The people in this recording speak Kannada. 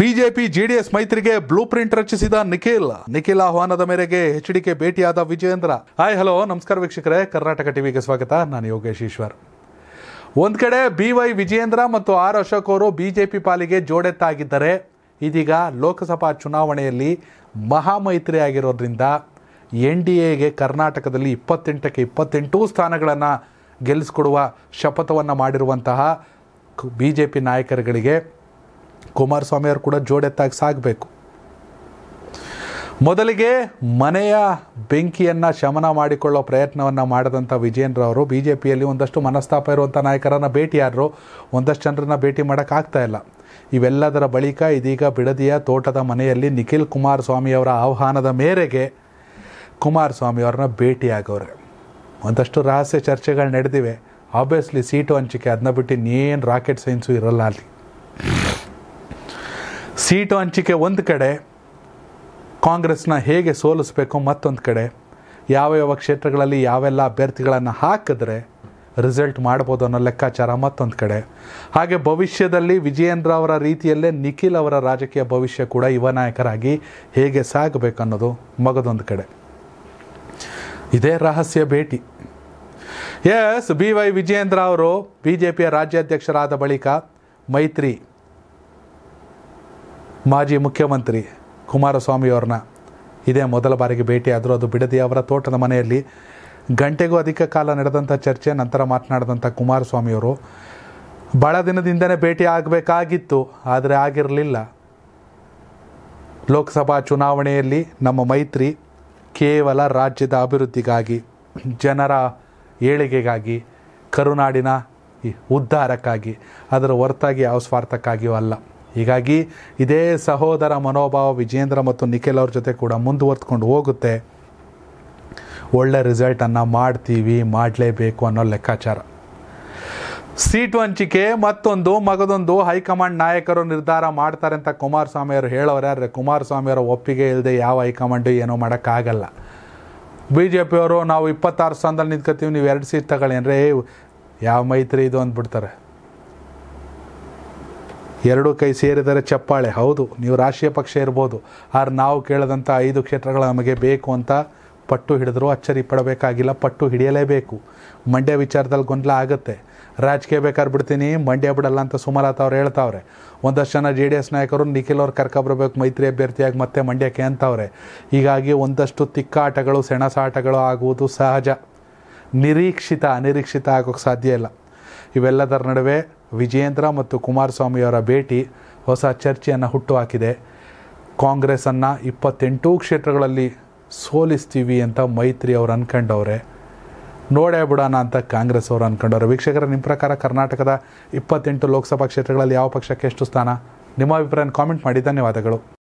ಬಿಜೆಪಿ ಜೆಡಿಎಸ್ ಮೈತ್ರಿಗೆ ಬ್ಲೂ ಪ್ರಿಂಟ್ ರಚಿಸಿದ ನಿಖಿಲ್ ನಿಖಿಲ್ ಆಹ್ವಾನದ ಮೇರೆಗೆ ಎಚ್ ಡಿಕೆ ಭೇಟಿಯಾದ ವಿಜಯೇಂದ್ರ ಹಾಯ್ ಹಲೋ ನಮಸ್ಕಾರ ವೀಕ್ಷಕರೇ ಕರ್ನಾಟಕ ಟಿವಿಗೆ ಸ್ವಾಗತ ನಾನು ಯೋಗೇಶ್ ಈಶ್ವರ್ ಒಂದ್ ಕಡೆ ಬಿ ವೈ ವಿಜಯೇಂದ್ರ ಮತ್ತು ಆರ್ ಅಶೋಕ್ ಅವರು ಬಿಜೆಪಿ ಪಾಲಿಗೆ ಜೋಡೆತ್ತಾಗಿದ್ದರೆ ಇದೀಗ ಲೋಕಸಭಾ ಚುನಾವಣೆಯಲ್ಲಿ ಮಹಾಮೈತ್ರಿ ಆಗಿರೋದ್ರಿಂದ ಎನ್ ಡಿ ಎಗೆ ಕರ್ನಾಟಕದಲ್ಲಿ ಇಪ್ಪತ್ತೆಂಟಕ್ಕೆ ಇಪ್ಪತ್ತೆಂಟು ಸ್ಥಾನಗಳನ್ನು ಗೆಲ್ಲಿಸ್ಕೊಡುವ ಶಪಥವನ್ನು ಮಾಡಿರುವಂತಹ ಬಿ ಜೆ ಪಿ ನಾಯಕರುಗಳಿಗೆ ಕುಮಾರಸ್ವಾಮಿ ಕೂಡ ಜೋಡೆತ್ತಾಗಿ ಸಾಗಬೇಕು ಮೊದಲಿಗೆ ಮನೆಯ ಬೆಂಕಿಯನ್ನು ಶಮನ ಮಾಡಿಕೊಳ್ಳೋ ಪ್ರಯತ್ನವನ್ನು ಮಾಡಿದಂಥ ವಿಜಯೇಂದ್ರ ಅವರು ಬಿ ಜೆ ಪಿಯಲ್ಲಿ ಒಂದಷ್ಟು ಮನಸ್ತಾಪ ಇರುವಂಥ ನಾಯಕರನ್ನು ಭೇಟಿಯಾದರು ಒಂದಷ್ಟು ಜನರನ್ನು ಭೇಟಿ ಮಾಡೋಕ್ಕಾಗ್ತಾ ಇಲ್ಲ ಇವೆಲ್ಲದರ ಬಳಿಕ ಇದೀಗ ಬಿಡದಿಯ ತೋಟದ ಮನೆಯಲ್ಲಿ ನಿಖಿಲ್ ಕುಮಾರಸ್ವಾಮಿಯವರ ಆಹ್ವಾನದ ಮೇರೆಗೆ ಕುಮಾರಸ್ವಾಮಿಯವ್ರನ್ನ ಭೇಟಿಯಾಗವ್ರೆ ಒಂದಷ್ಟು ರಹಸ್ಯ ಚರ್ಚೆಗಳು ನಡೆದಿವೆ ಆಬ್ವಿಯಸ್ಲಿ ಸೀಟು ಹಂಚಿಕೆ ಅದನ್ನ ಬಿಟ್ಟು ಇನ್ನೇನು ರಾಕೆಟ್ ಸೈನ್ಸು ಇರಲ್ಲ ಅಲ್ಲಿ ಸೀಟು ಹಂಚಿಕೆ ಒಂದು ಕಡೆ ಕಾಂಗ್ರೆಸ್ನ ಹೇಗೆ ಸೋಲಿಸಬೇಕು ಮತ್ತೊಂದು ಕಡೆ ಯಾವ ಯಾವ ಕ್ಷೇತ್ರಗಳಲ್ಲಿ ಯಾವೆಲ್ಲ ಅಭ್ಯರ್ಥಿಗಳನ್ನು ಹಾಕಿದ್ರೆ ರಿಸಲ್ಟ್ ಮಾಡ್ಬೋದು ಅನ್ನೋ ಲೆಕ್ಕಾಚಾರ ಮತ್ತೊಂದು ಕಡೆ ಹಾಗೆ ಭವಿಷ್ಯದಲ್ಲಿ ವಿಜಯೇಂದ್ರ ಅವರ ರೀತಿಯಲ್ಲೇ ನಿಖಿಲ್ ಅವರ ರಾಜಕೀಯ ಭವಿಷ್ಯ ಕೂಡ ಯುವ ನಾಯಕರಾಗಿ ಹೇಗೆ ಅನ್ನೋದು ಮಗದೊಂದು ಕಡೆ ಇದೇ ರಹಸ್ಯ ಭೇಟಿ ಎಸ್ ಬಿ ವೈ ವಿಜಯೇಂದ್ರ ಅವರು ಬಿ ಜೆ ಪಿಯ ರಾಜ್ಯಾಧ್ಯಕ್ಷರಾದ ಬಳಿಕ ಮೈತ್ರಿ ಮಾಜಿ ಮುಖ್ಯಮಂತ್ರಿ ಕುಮಾರಸ್ವಾಮಿಯವ್ರನ್ನ ಇದೇ ಮೊದಲ ಬಾರಿಗೆ ಭೇಟಿಯಾದರೂ ಅದು ಬಿಡದಿ ಅವರ ತೋಟದ ಮನೆಯಲ್ಲಿ ಗಂಟೆಗೂ ಅಧಿಕ ಕಾಲ ನಡೆದಂಥ ಚರ್ಚೆ ನಂತರ ಮಾತನಾಡಿದಂಥ ಕುಮಾರಸ್ವಾಮಿಯವರು ಬಹಳ ದಿನದಿಂದನೇ ಭೇಟಿ ಆಗಬೇಕಾಗಿತ್ತು ಆದರೆ ಆಗಿರಲಿಲ್ಲ ಲೋಕಸಭಾ ಚುನಾವಣೆಯಲ್ಲಿ ನಮ್ಮ ಮೈತ್ರಿ ಕೇವಲ ರಾಜ್ಯದ ಅಭಿವೃದ್ಧಿಗಾಗಿ ಜನರ ಏಳಿಗೆಗಾಗಿ ಕರುನಾಡಿನ ಉದ್ಧಾರಕ್ಕಾಗಿ ಅದರ ಹೊರತಾಗಿ ಯಾವ ಸ್ವಾರ್ಥಕ್ಕಾಗಿಯೂ ಅಲ್ಲ ಹೀಗಾಗಿ ಇದೇ ಸಹೋದರ ಮನೋಭಾವ ವಿಜೇಂದ್ರ ಮತ್ತು ನಿಖಿಲ್ ಅವ್ರ ಜೊತೆ ಕೂಡ ಮುಂದುವರ್ತ್ಕೊಂಡು ಹೋಗುತ್ತೆ ಒಳ್ಳೆ ರಿಸಲ್ಟನ್ನು ಮಾಡ್ತೀವಿ ಮಾಡಲೇಬೇಕು ಅನ್ನೋ ಲೆಕ್ಕಾಚಾರ ಸೀಟ್ ಹಂಚಿಕೆ ಮತ್ತೊಂದು ಮಗದೊಂದು ಹೈಕಮಾಂಡ್ ನಾಯಕರು ನಿರ್ಧಾರ ಮಾಡ್ತಾರೆ ಅಂತ ಕುಮಾರಸ್ವಾಮಿ ಅವರು ಹೇಳೋರು ಕುಮಾರಸ್ವಾಮಿ ಅವರ ಒಪ್ಪಿಗೆ ಇಲ್ಲದೆ ಯಾವ ಹೈಕಮಾಂಡು ಏನೂ ಮಾಡೋಕ್ಕಾಗಲ್ಲ ಬಿ ಜೆ ಪಿಯವರು ನಾವು ಇಪ್ಪತ್ತಾರು ಸ್ಥಾನದಲ್ಲಿ ನಿಂತ್ಕೋತೀವಿ ನೀವು ಎರಡು ಸೀಟ್ ಅಂದರೆ ಯಾವ ಮೈತ್ರಿ ಇದು ಅಂದ್ಬಿಡ್ತಾರೆ ಎರಡೂ ಕೈ ಸೇರಿದರೆ ಚಪ್ಪಾಳೆ ಹೌದು ನೀವು ರಾಷ್ಟ್ರೀಯ ಪಕ್ಷ ಇರ್ಬೋದು ಆದ್ರೆ ನಾವು ಕೇಳದಂಥ ಐದು ಕ್ಷೇತ್ರಗಳು ನಮಗೆ ಬೇಕು ಅಂತ ಪಟ್ಟು ಹಿಡಿದ್ರು ಅಚ್ಚರಿ ಪಡಬೇಕಾಗಿಲ್ಲ ಪಟ್ಟು ಹಿಡಿಯಲೇಬೇಕು ಮಂಡ್ಯ ವಿಚಾರದಲ್ಲಿ ಗೊಂದಲ ಆಗುತ್ತೆ ರಾಜಕೀಯ ಬೇಕಾದ್ರೆ ಬಿಡ್ತೀನಿ ಮಂಡ್ಯ ಬಿಡಲ್ಲ ಅಂತ ಸುಮಲತಾ ಅವ್ರು ಹೇಳ್ತಾವ್ರೆ ಒಂದಷ್ಟು ಜನ ಜೆ ಡಿ ಎಸ್ ನಾಯಕರು ನಿಖಿಲ್ ಅವ್ರು ಕರ್ಕೊಬರ್ಬೇಕು ಮೈತ್ರಿ ಅಭ್ಯರ್ಥಿಯಾಗಿ ಮತ್ತೆ ಮಂಡ್ಯಕ್ಕೆ ಅಂತವ್ರೆ ಹೀಗಾಗಿ ಒಂದಷ್ಟು ತಿಕ್ಕಾಟಗಳು ಸೆಣಸಾಟಗಳು ಆಗುವುದು ಸಹಜ ನಿರೀಕ್ಷಿತ ಅನಿರೀಕ್ಷಿತ ಆಗೋಕ್ಕೆ ಸಾಧ್ಯ ಇಲ್ಲ ಇವೆಲ್ಲದರ ನಡುವೆ ವಿಜೇಂದ್ರ ಮತ್ತು ಕುಮಾರಸ್ವಾಮಿಯವರ ಭೇಟಿ ಹೊಸ ಚರ್ಚೆಯನ್ನು ಹುಟ್ಟುಹಾಕಿದೆ ಕಾಂಗ್ರೆಸ್ಸನ್ನು ಇಪ್ಪತ್ತೆಂಟು ಕ್ಷೇತ್ರಗಳಲ್ಲಿ ಸೋಲಿಸ್ತೀವಿ ಅಂತ ಮೈತ್ರಿ ಅವರು ಅನ್ಕೊಂಡವ್ರೆ ನೋಡೇ ಬಿಡೋಣ ಅಂತ ಕಾಂಗ್ರೆಸ್ ಅವರು ಅನ್ಕೊಂಡವ್ರೆ ವೀಕ್ಷಕರ ನಿಮ್ಮ ಪ್ರಕಾರ ಕರ್ನಾಟಕದ ಇಪ್ಪತ್ತೆಂಟು ಲೋಕಸಭಾ ಕ್ಷೇತ್ರಗಳಲ್ಲಿ ಯಾವ ಪಕ್ಷಕ್ಕೆ ಎಷ್ಟು ಸ್ಥಾನ ನಿಮ್ಮ ಅಭಿಪ್ರಾಯನ ಕಾಮೆಂಟ್ ಮಾಡಿ ಧನ್ಯವಾದಗಳು